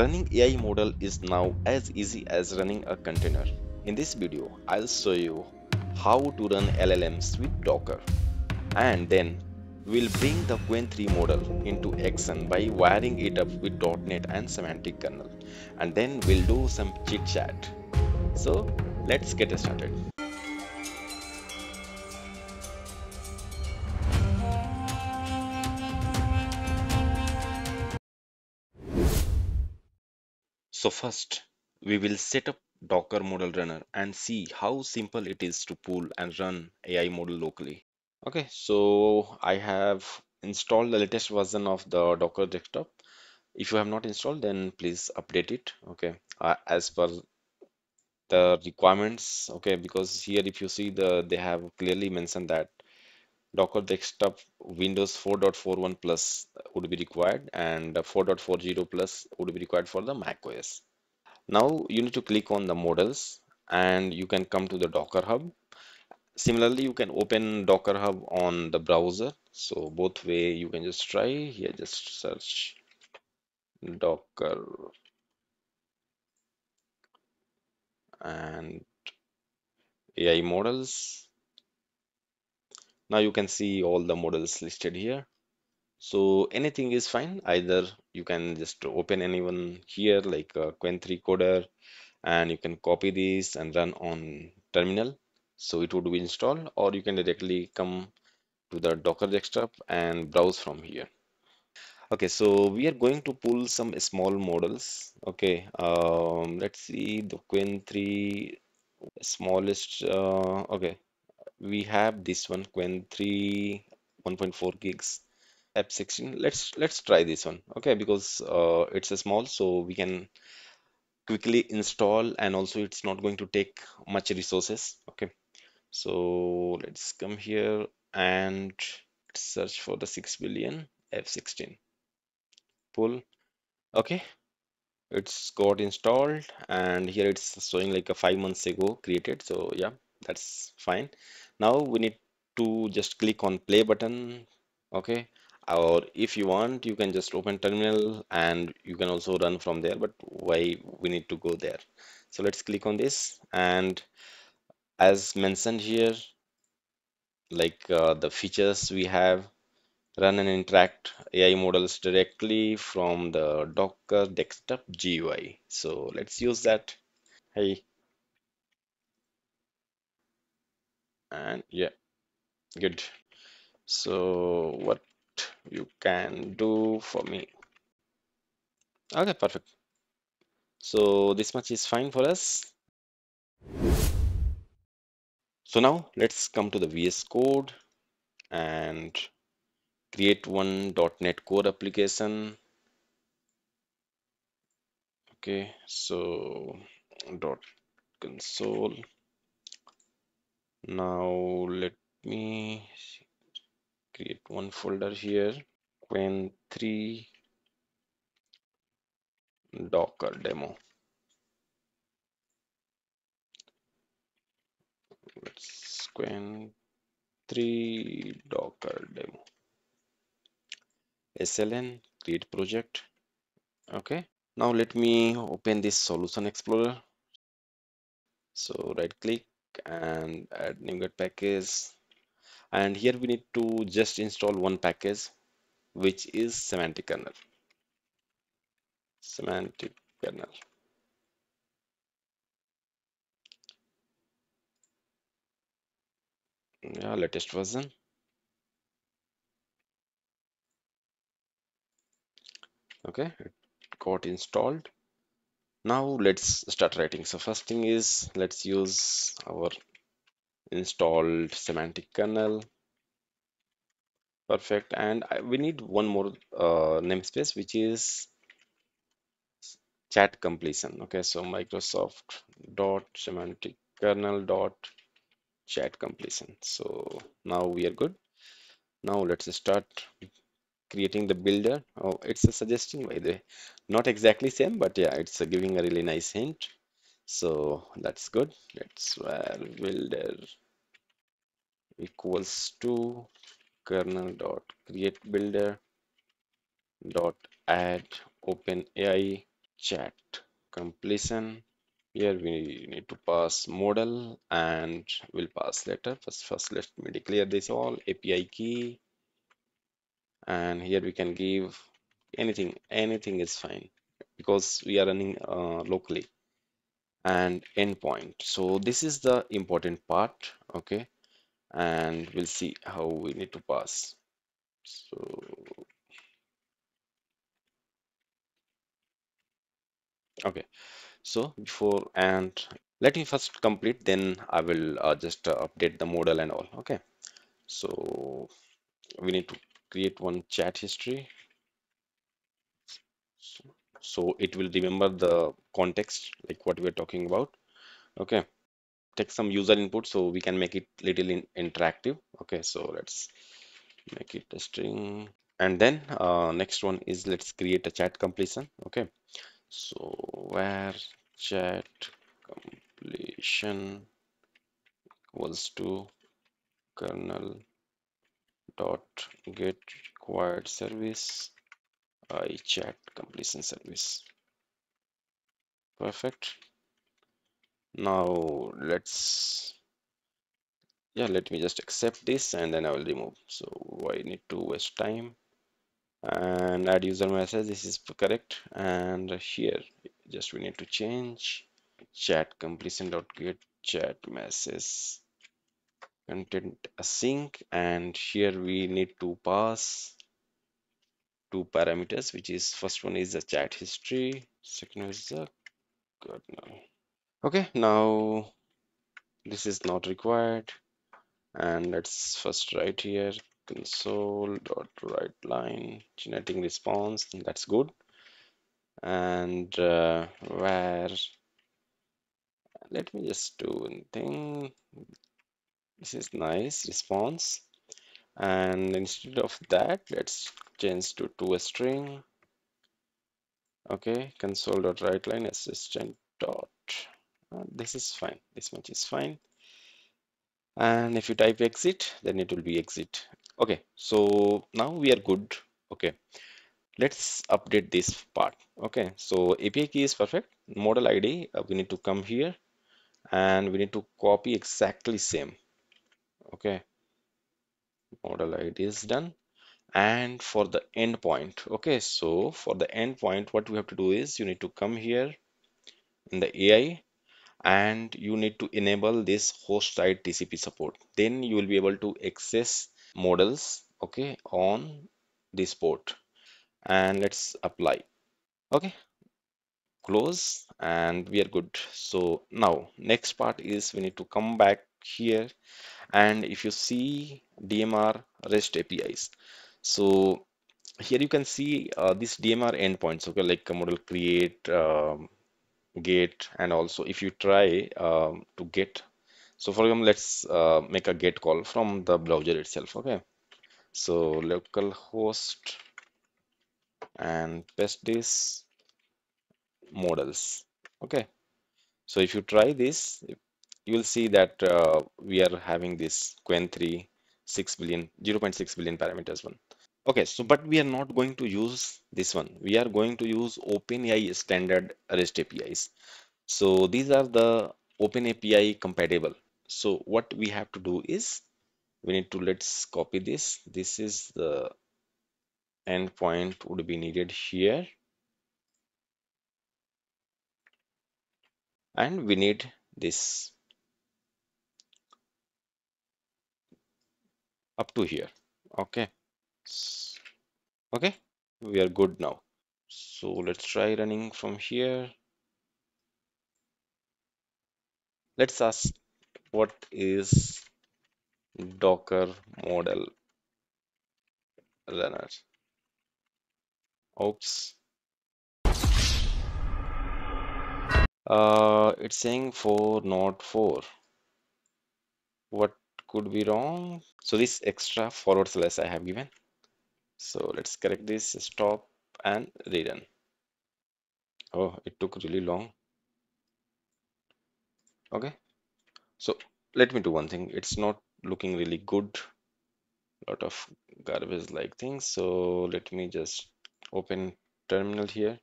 Running AI model is now as easy as running a container. In this video, I'll show you how to run LLMs with Docker. And then we'll bring the Quen 3 model into action by wiring it up with .NET and semantic kernel. And then we'll do some chit chat. So let's get started. So first, we will set up Docker model runner and see how simple it is to pull and run AI model locally. Okay, so I have installed the latest version of the Docker desktop. If you have not installed, then please update it. Okay, uh, as per the requirements. Okay, because here if you see the they have clearly mentioned that Docker Desktop Windows 4.41 Plus would be required and 4.40 Plus would be required for the Mac OS. Now you need to click on the models and you can come to the Docker Hub. Similarly, you can open Docker Hub on the browser. So both way you can just try here, just search Docker and AI models now you can see all the models listed here so anything is fine either you can just open anyone here like a quen3 coder and you can copy this and run on terminal so it would be installed or you can directly come to the docker desktop and browse from here okay so we are going to pull some small models okay um, let's see the quen3 smallest uh, okay we have this one quen 3 1.4 gigs app 16 let's let's try this one okay because uh, it's a small so we can quickly install and also it's not going to take much resources okay so let's come here and search for the 6 billion f16 pull okay it's got installed and here it's showing like a five months ago created so yeah that's fine now we need to just click on play button okay or if you want you can just open terminal and you can also run from there but why we need to go there so let's click on this and as mentioned here like uh, the features we have run and interact AI models directly from the docker desktop GUI so let's use that hey and yeah good so what you can do for me okay perfect so this much is fine for us so now let's come to the vs code and create one .NET Core application. Okay, so dot console now let me create one folder here quen 3 docker demo let's quen 3 docker demo sln create project okay now let me open this solution explorer so right click and add NuGet package and here we need to just install one package which is semantic kernel semantic kernel yeah latest version okay it got installed now let's start writing so first thing is let's use our installed semantic kernel perfect and I, we need one more uh, namespace which is chat completion okay so microsoft dot semantic kernel dot chat completion so now we are good now let's start creating the builder oh it's a suggestion by the way not exactly same but yeah it's giving a really nice hint so that's good let's where uh, builder equals to kernel dot create builder dot add open ai chat completion here we need to pass model and we'll pass later first first let me declare this all api key and here we can give anything anything is fine because we are running uh, locally and endpoint so this is the important part okay and we'll see how we need to pass so okay so before and let me first complete then i will uh, just uh, update the model and all okay so we need to create one chat history so it will remember the context like what we're talking about okay take some user input so we can make it little in interactive okay so let's make it a string and then uh, next one is let's create a chat completion okay so where chat completion equals to kernel dot get required service i chat completion service perfect now let's yeah let me just accept this and then i will remove so i need to waste time and add user message this is correct and here just we need to change chat completion dot get chat message content async and here we need to pass two parameters which is first one is the chat history second is the good now okay now this is not required and let's first write here console dot write line generating response that's good and uh, where let me just do one thing this is nice response and instead of that let's change to to a string okay console dot line assistant dot uh, this is fine this much is fine and if you type exit then it will be exit okay so now we are good okay let's update this part okay so api key is perfect model id uh, we need to come here and we need to copy exactly same okay model id is done and for the endpoint okay so for the endpoint what we have to do is you need to come here in the ai and you need to enable this host side tcp support then you will be able to access models okay on this port and let's apply okay close and we are good so now next part is we need to come back here and if you see DMR REST APIs so here you can see uh, this DMR endpoints okay like model create um, get and also if you try um, to get so for example let's uh, make a get call from the browser itself okay so local host and paste this models okay so if you try this you will see that uh, we are having this quen 3 6 billion 0.6 billion parameters one okay so but we are not going to use this one we are going to use OpenAI standard REST APIs so these are the OpenAPI compatible so what we have to do is we need to let's copy this this is the endpoint would be needed here and we need this up to here okay okay we are good now so let's try running from here let's ask what is docker model runner oops uh, it's saying 4 not 4 what could be wrong so this extra forward slash i have given so let's correct this stop and rerun oh it took really long okay so let me do one thing it's not looking really good lot of garbage like things so let me just open terminal here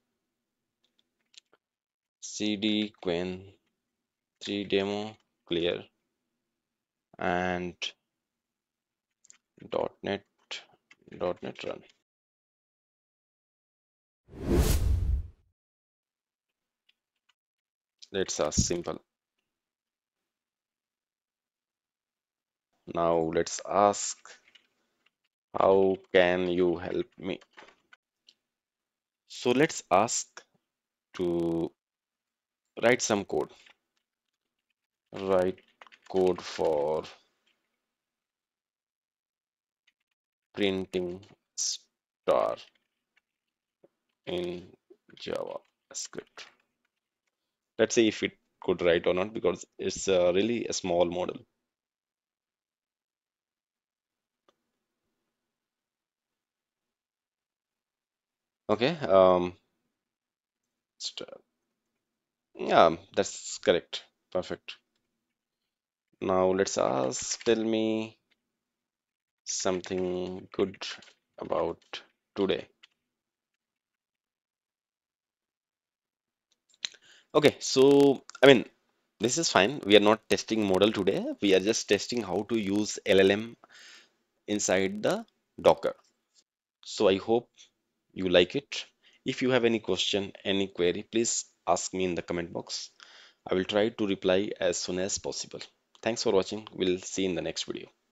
cd quen 3 demo clear and .dotnet net run that's us simple now let's ask how can you help me so let's ask to write some code write code for printing star in JavaScript. Let's see if it could write or not because it's a uh, really a small model. Okay, um, yeah, that's correct. Perfect now let's ask tell me something good about today okay so i mean this is fine we are not testing model today we are just testing how to use llm inside the docker so i hope you like it if you have any question any query please ask me in the comment box i will try to reply as soon as possible Thanks for watching. We'll see in the next video.